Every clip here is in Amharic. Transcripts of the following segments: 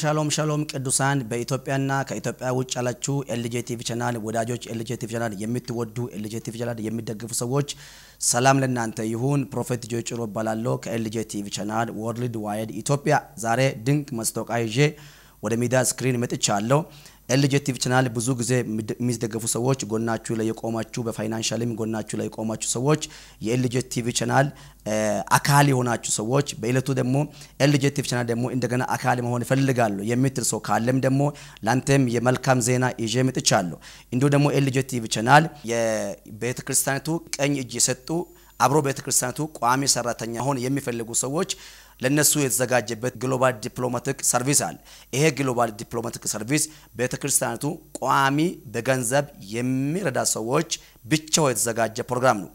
ሻሎም ሻሎም ቅዱሳን በኢትዮጵያና ከኢትዮጵያ ውጭ ያላችሁ ኤልጄ ቻናል ወዳጆች፣ ኤልጄ ቻናል የምትወዱ ኤልጄ ቲቪ ቻናል የሚደግፉ ሰዎች ሰላም ለእናንተ ይሁን። ፕሮፌት ጆይ ጭሮ እባላለሁ ከኤልጄ ቻናል ወርልድ ዋይድ ኢትዮጵያ። ዛሬ ድንቅ ማስታወቂያ ይዤ ወደ ሚዲያ ስክሪን መጥቻለሁ። ኤልጄቲቭ ቻናል ብዙ ጊዜ የሚደገፉ ሰዎች ጎናችሁ ላይ የቆማችሁ በፋይናንሻልም ጎናችሁ ላይ የቆማችሁ ሰዎች የኤልጄቲቭ ቻናል አካል የሆናችሁ ሰዎች በእለቱ ደግሞ ኤልጄቲቭ ቻናል ደግሞ እንደገና አካል መሆን ይፈልጋሉ የምትል ሰው ካለም ደግሞ ላንተም የመልካም ዜና ይዤ መጥቻለሁ። እንዲሁ ደግሞ ኤልጄቲቭ ቻናል የቤተክርስቲያኒቱ ቀኝ እጅ የሰጡ አብሮ ቤተክርስቲያኒቱ ቋሚ ሰራተኛ ሆን የሚፈልጉ ሰዎች ለነሱ የተዘጋጀበት ግሎባል ዲፕሎማቲክ ሰርቪስ አለ። ይሄ ግሎባል ዲፕሎማቲክ ሰርቪስ ቤተ ክርስቲያኒቱ ቋሚ በገንዘብ የሚረዳ ሰዎች ብቻው የተዘጋጀ ፕሮግራም ነው።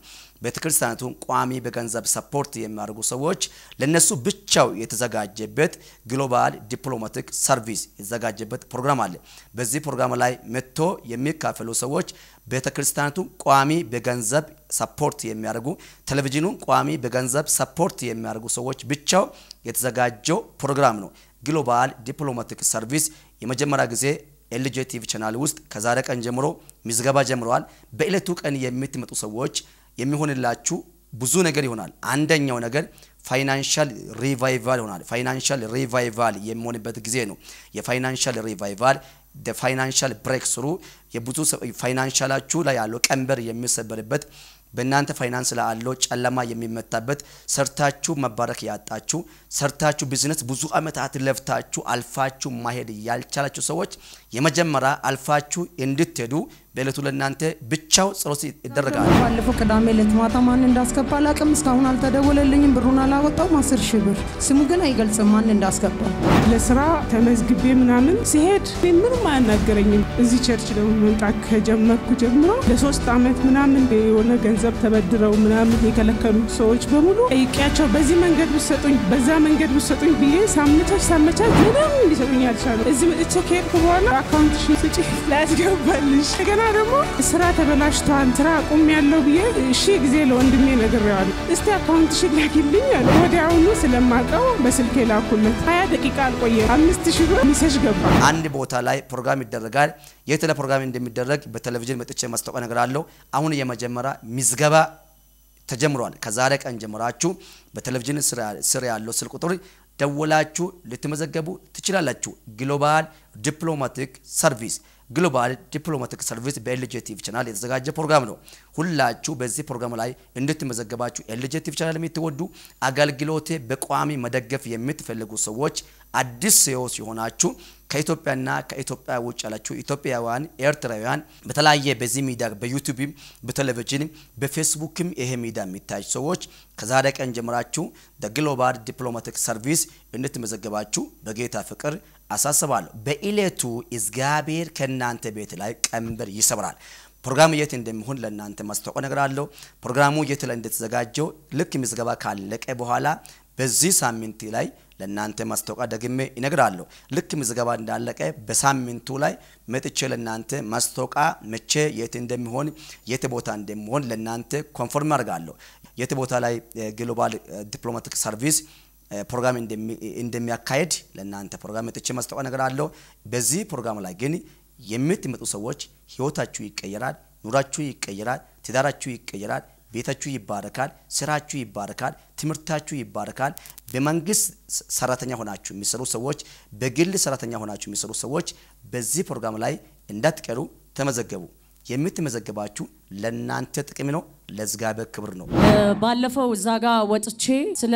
ቤተክርስቲያኒቱን ቋሚ በገንዘብ ሰፖርት የሚያደርጉ ሰዎች ለነሱ ብቻው የተዘጋጀበት ግሎባል ዲፕሎማቲክ ሰርቪስ የተዘጋጀበት ፕሮግራም አለ። በዚህ ፕሮግራም ላይ መጥቶ የሚካፈሉ ሰዎች ቤተክርስቲያኒቱ ቋሚ በገንዘብ ሰፖርት የሚያደርጉ ቴሌቪዥኑን ቋሚ በገንዘብ ሰፖርት የሚያደርጉ ሰዎች ብቻው የተዘጋጀው ፕሮግራም ነው። ግሎባል ዲፕሎማቲክ ሰርቪስ የመጀመሪያ ጊዜ ኤልጄ ቲቪ ቻናል ውስጥ ከዛሬ ቀን ጀምሮ ምዝገባ ጀምረዋል። በዕለቱ ቀን የምትመጡ ሰዎች የሚሆንላችሁ ብዙ ነገር ይሆናል። አንደኛው ነገር ፋይናንሻል ሪቫይቫል ይሆናል። ፋይናንሻል ሪቫይቫል የሚሆንበት ጊዜ ነው። የፋይናንሻል ሪቫይቫል ፋይናንሻል ብሬክ ስሩ የብዙ ፋይናንሻላችሁ ላይ ያለው ቀንበር የሚሰበርበት በእናንተ ፋይናንስ ላይ ያለው ጨለማ የሚመታበት ሰርታችሁ መባረክ ያጣችሁ ሰርታችሁ ቢዝነስ ብዙ ዓመታት ለፍታችሁ አልፋችሁ ማሄድ ያልቻላችሁ ሰዎች የመጀመሪያ አልፋችሁ እንድትሄዱ በዕለቱ ለእናንተ ብቻው ጸሎት ይደረጋል። ባለፈው ቅዳሜ ዕለት ማታ ማን እንዳስገባ አላውቅም። እስካሁን አልተደወለልኝም። ብሩን አላወጣውም። አስር ሺህ ብር ስሙ ግን አይገልጽም ማን እንዳስገባ። ለስራ ተመዝግቤ ምናምን ሲሄድ ምንም አያናገረኝም። እዚህ ቸርች ደግሞ መምጣት ከጀመርኩ ጀምሮ ለሶስት አመት ምናምን የሆነ ገንዘብ ተበድረው ምናምን የከለከሉ ሰዎች በሙሉ ጠይቄያቸው በዚህ መንገድ ብሰጡኝ፣ በዛ መንገድ ብሰጡኝ ብዬ ሳምንቶች ሳመቻት ምንም እንዲሰጡኝ አልቻሉ። እዚህ መጥቼ ከሄድኩ በኋላ አካውንትሽን ስጪ ላያስገባልሽ ገና ደግሞ ስራ ተበላሽቶ አንትራ ቁም ያለው ብዬ ሺ ጊዜ ለወንድሜ ነግሬዋል። እስቲ አካውንት ሽ ላኪልኝ አለ። ወዲያውኑ ስለማቀው በስልክ የላኩለት። ሀያ ደቂቃ አልቆየ አምስት ሺ ብር ሚሰሽ ገባ። አንድ ቦታ ላይ ፕሮግራም ይደረጋል። የቴሌ ፕሮግራም እንደሚደረግ በቴሌቪዥን መጥቼ ማስታወቅ ነገር አለው። አሁን የመጀመሪያ ምዝገባ ተጀምሯል። ከዛሬ ቀን ጀምራችሁ በቴሌቪዥን ስር ያለው ስልክ ቁጥር ደወላችሁ ልትመዘገቡ ትችላላችሁ። ግሎባል ዲፕሎማቲክ ሰርቪስ ግሎባል ዲፕሎማቲክ ሰርቪስ በኤልጄ ቻናል የተዘጋጀ ፕሮግራም ነው። ሁላችሁ በዚህ ፕሮግራም ላይ እንድትመዘገባችሁ ኤልጄ ቻናል የምትወዱ አገልግሎት በቋሚ መደገፍ የምትፈልጉ ሰዎች አዲስ ሲዮ ሲሆናችሁ ከኢትዮጵያና ከኢትዮጵያ ውጭ ያላችሁ ኢትዮጵያውያን፣ ኤርትራውያን በተለያየ በዚህ ሚዲያ በዩቲዩብም፣ በቴሌቪዥን፣ በፌስቡክም ይሄ ሚዲያ የሚታይ ሰዎች ከዛሬ ቀን ጀምራችሁ ደ ግሎባል ዲፕሎማቲክ ሰርቪስ እንድትመዘገባችሁ በጌታ ፍቅር አሳስባለሁ። በኢሌቱ እግዚአብሔር ከእናንተ ቤት ላይ ቀንበር ይሰብራል። ፕሮግራሙ የት እንደሚሆን ለእናንተ ማስታወቅ እነግራለሁ። ፕሮግራሙ የት ላይ እንደተዘጋጀው ልክ ምዝገባ ካለቀ በኋላ በዚህ ሳምንት ላይ ለእናንተ ማስታወቂያ ደግሜ ይነግራለሁ። ልክ ምዝገባ እንዳለቀ በሳምንቱ ላይ መጥቼ ለእናንተ ማስታወቂያ መቼ የት እንደሚሆን የት ቦታ እንደሚሆን ለእናንተ ኮንፎርም አድርጋለሁ። የት ቦታ ላይ ግሎባል ዲፕሎማቲክ ሰርቪስ ፕሮግራም እንደሚያካሄድ ለእናንተ ፕሮግራም መጥቼ ማስታወቂያ ነገር አለው። በዚህ ፕሮግራም ላይ ግን የምትመጡ ሰዎች ህይወታችሁ ይቀየራል፣ ኑራችሁ ይቀየራል፣ ትዳራችሁ ይቀየራል፣ ቤታችሁ ይባረካል፣ ስራችሁ ይባረካል፣ ትምህርታችሁ ይባረካል። በመንግስት ሰራተኛ ሆናችሁ የሚሰሩ ሰዎች፣ በግል ሰራተኛ ሆናችሁ የሚሰሩ ሰዎች በዚህ ፕሮግራም ላይ እንዳትቀሩ ተመዘገቡ። የምትመዘገባችሁ ለእናንተ ጥቅም ነው፣ ለዝጋበ ክብር ነው። ባለፈው እዛ ጋ ወጥቼ ስለ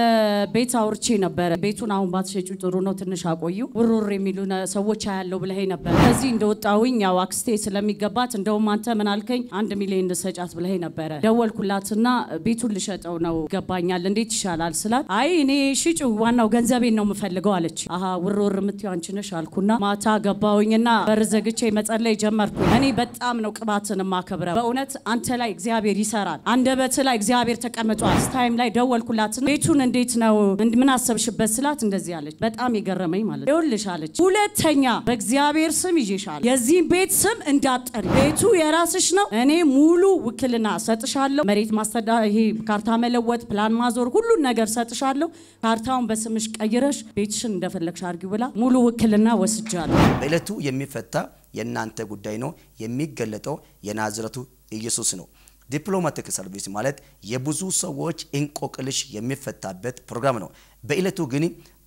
ቤት አውርቼ ነበረ። ቤቱን አሁን ባትሸጩ ጥሩ ነው፣ ትንሽ አቆዩ ውርውር የሚሉ ሰዎች ያለው ብለኸኝ ነበር። ከዚህ እንደወጣሁኝ ያው አክስቴ ስለሚገባት እንደውም አንተ ምን አልከኝ፣ አንድ ሚሊዮን እንሰጫት ብለኸኝ ነበረ። ደወልኩላትና ቤቱን ልሸጠው ነው ይገባኛል፣ እንዴት ይሻላል ስላት፣ አይ እኔ ሽጩ፣ ዋናው ገንዘቤን ነው የምፈልገው አለች። አሀ ውርውር የምትይው አንቺ ነሽ አልኩና ማታ ገባሁኝና በር ዘግቼ መጸለይ ጀመርኩ። እኔ በጣም ነው ቅባትን ማከብረ በእውነት አንተ ላይ እግዚአብሔር ይሰራል። አንደበት ላይ እግዚአብሔር ተቀምጧል። ስታይም ላይ ደወልኩላት። ቤቱን እንዴት ነው ምን አሰብሽበት ስላት እንደዚህ አለች። በጣም የገረመኝ ማለት ነው ይኸውልሽ አለች። ሁለተኛ በእግዚአብሔር ስም ይዤሻለሁ። የዚህ ቤት ስም እንዳጠሪ ቤቱ የራስሽ ነው። እኔ ሙሉ ውክልና ሰጥሻለሁ። መሬት ማስተዳ ይሄ ካርታ መለወጥ፣ ፕላን ማዞር፣ ሁሉን ነገር ሰጥሻለሁ። ካርታውን በስምሽ ቀይረሽ ቤትሽን እንደፈለግሽ አድርጊው ብላ ሙሉ ውክልና ወስጃለሁ። በዕለቱ የሚፈታ የእናንተ ጉዳይ ነው። የሚገለጠው የናዝረቱ ኢየሱስ ነው። ዲፕሎማቲክ ሰርቪስ ማለት የብዙ ሰዎች እንቆቅልሽ የሚፈታበት ፕሮግራም ነው። በእለቱ ግን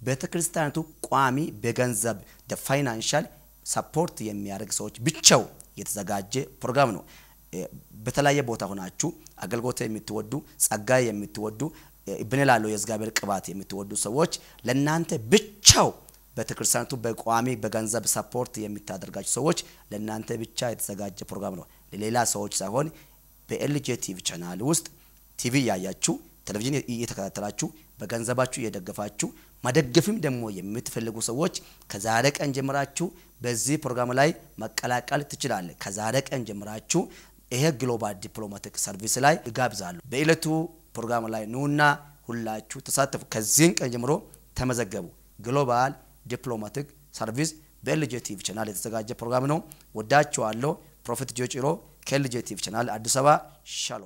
ቤተ ክርስቲያኒቱ ቋሚ በገንዘብ ፋይናንሻል ሰፖርት የሚያደርግ ሰዎች ብቻው የተዘጋጀ ፕሮግራም ነው። በተለያየ ቦታ ሆናችሁ አገልግሎት የምትወዱ ጸጋ የምትወዱ ብን ላለው የእግዚአብሔር ቅባት የምትወዱ ሰዎች ለእናንተ ብቻው ቤተክርስቲያኒቱ በቋሚ በገንዘብ ሰፖርት የሚታደርጋችሁ ሰዎች ለእናንተ ብቻ የተዘጋጀ ፕሮግራም ነው። ሌላ ሰዎች ሳይሆን በኤልጄ ቲቪ ቻናል ውስጥ ቲቪ እያያችሁ ቴሌቪዥን እየተከታተላችሁ በገንዘባችሁ እየደገፋችሁ መደገፍም ደግሞ የምትፈልጉ ሰዎች ከዛሬ ቀን ጀምራችሁ በዚህ ፕሮግራም ላይ መቀላቀል ትችላለ። ከዛሬ ቀን ጀምራችሁ ይሄ ግሎባል ዲፕሎማቲክ ሰርቪስ ላይ ይጋብዛሉ በእለቱ ፕሮግራም ላይ ኑና ሁላችሁ ተሳተፉ። ከዚህን ቀን ጀምሮ ተመዘገቡ። ግሎባል ዲፕሎማቲክ ሰርቪስ በኤልጄ ቲቪ ቻናል የተዘጋጀ ፕሮግራም ነው። ወዳችኋለሁ። ፕሮፌት ጆጭሮ ከልጄቲቭ ቻናል አዲስ አበባ ሻሎም